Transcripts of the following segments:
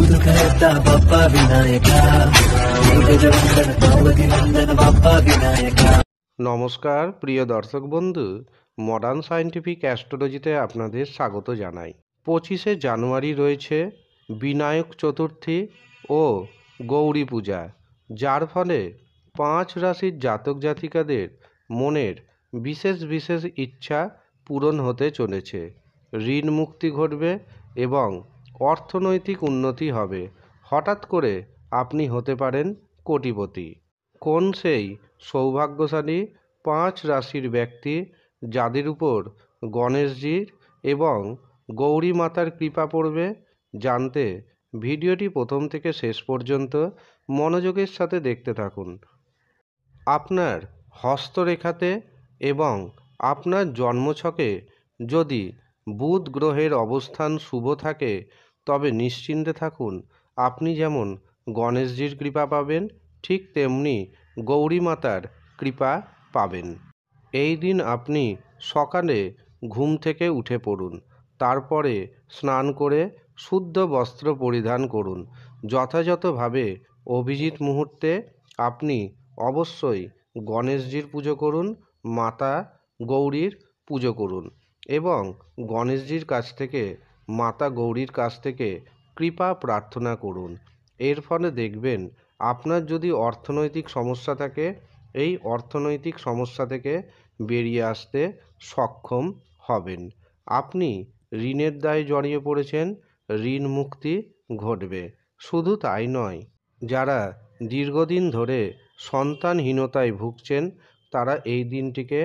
ఊదు కర్త బప్ప নমস্কার প্রিয় দর্শক বন্ধু মডার্ন সায়েন্টিফিক অ্যাস্ট্রোলজিতে আপনাদের স্বাগত জানাই পঁচিশে জানুয়ারি রয়েছে বিনায়ক চতুর্থী ও গৌরী পূজা যার ফলে পাঁচ রাশির জাতক জাতিকাদের মনের বিশেষ বিশেষ ইচ্ছা পূরণ হতে চলেছে ঋণ মুক্তি ঘটবে এবং অর্থনৈতিক উন্নতি হবে হঠাৎ করে আপনি হতে পারেন কোটিপতি কোন সেই সৌভাগ্যশালী পাঁচ রাশির ব্যক্তি যাদের উপর গণেশজির এবং গৌরী মাতার কৃপা পড়বে জানতে ভিডিওটি প্রথম থেকে শেষ পর্যন্ত মনোযোগের সাথে দেখতে থাকুন আপনার হস্তরেখাতে এবং আপনার জন্মছকে যদি বুধ গ্রহের অবস্থান শুভ থাকে তবে নিশ্চিন্তে থাকুন আপনি যেমন গণেশজির কৃপা পাবেন ঠিক তেমনি গৌরী মাতার কৃপা পাবেন এই দিন আপনি সকালে ঘুম থেকে উঠে পড়ুন তারপরে স্নান করে শুদ্ধ বস্ত্র পরিধান করুন যথাযথভাবে অভিজিৎ মুহূর্তে আপনি অবশ্যই গণেশজির পুজো করুন মাতা গৌরীর পুজো করুন এবং গণেশজির কাছ থেকে মাতা গৌরীর কাছ থেকে কৃপা প্রার্থনা করুন এর ফলে দেখবেন আপনার যদি অর্থনৈতিক সমস্যা থাকে এই অর্থনৈতিক সমস্যা থেকে বেরিয়ে আসতে সক্ষম হবেন আপনি ঋণের দায় জড়িয়ে পড়েছেন ঋণ মুক্তি ঘটবে শুধু তাই নয় যারা দীর্ঘদিন ধরে সন্তানহীনতায় ভুগছেন তারা এই দিনটিকে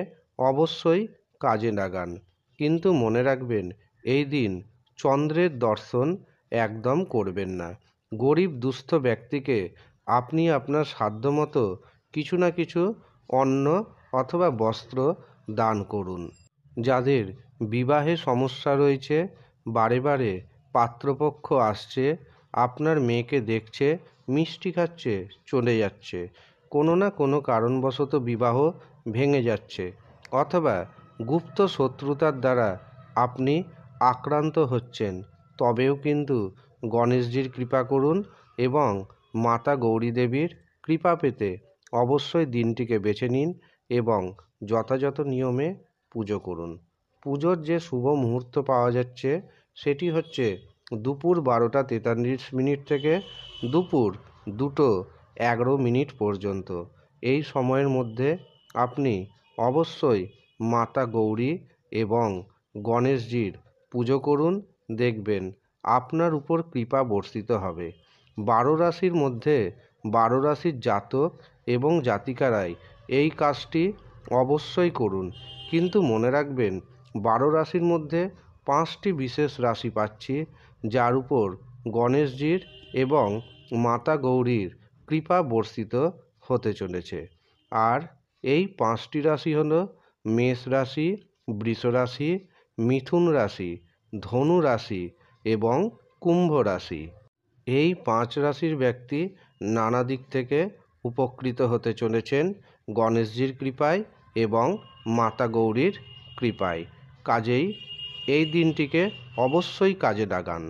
অবশ্যই কাজে লাগান কিন্তু মনে রাখবেন এই দিন চন্দ্রের দর্শন একদম করবেন না গরিব দুস্থ ব্যক্তিকে আপনি আপনার সাধ্যমতো কিছু না কিছু অন্ন অথবা বস্ত্র দান করুন যাদের বিবাহে সমস্যা রয়েছে বারে বারে পাত্রপক্ষ আসছে আপনার মেয়েকে দেখছে মিষ্টি খাচ্ছে চলে যাচ্ছে কোনো না কোনো কারণবশত বিবাহ ভেঙে যাচ্ছে অথবা গুপ্ত শত্রুতার দ্বারা আপনি আক্রান্ত হচ্ছেন তবেও কিন্তু গণেশজির কৃপা করুন এবং মাতা গৌরী দেবীর কৃপা পেতে অবশ্যই দিনটিকে বেছে নিন এবং যথাযথ নিয়মে পুজো করুন পুজোর যে শুভ মুহূর্ত পাওয়া যাচ্ছে সেটি হচ্ছে দুপুর বারোটা তেতাল্লিশ মিনিট থেকে দুপুর দুটো এগারো মিনিট পর্যন্ত এই সময়ের মধ্যে আপনি অবশ্যই মাতা গৌরী এবং গণেশজির পুজো করুন দেখবেন আপনার উপর কৃপা বর্ষিত হবে বারো রাশির মধ্যে বারো রাশির জাতক এবং জাতিকারাই এই কাজটি অবশ্যই করুন কিন্তু মনে রাখবেন বারো রাশির মধ্যে পাঁচটি বিশেষ রাশি পাচ্ছি যার উপর গণেশজির এবং মাতা গৌরীর কৃপা বর্ষিত হতে চলেছে আর এই পাঁচটি রাশি হল মেষ রাশি বৃষ রাশি মিথুন রাশি ধনু রাশি এবং কুম্ভ রাশি এই পাঁচ রাশির ব্যক্তি নানা দিক থেকে উপকৃত হতে চলেছেন গণেশজির কৃপায় এবং মাতা গৌরীর কৃপায় কাজেই এই দিনটিকে অবশ্যই কাজে লাগান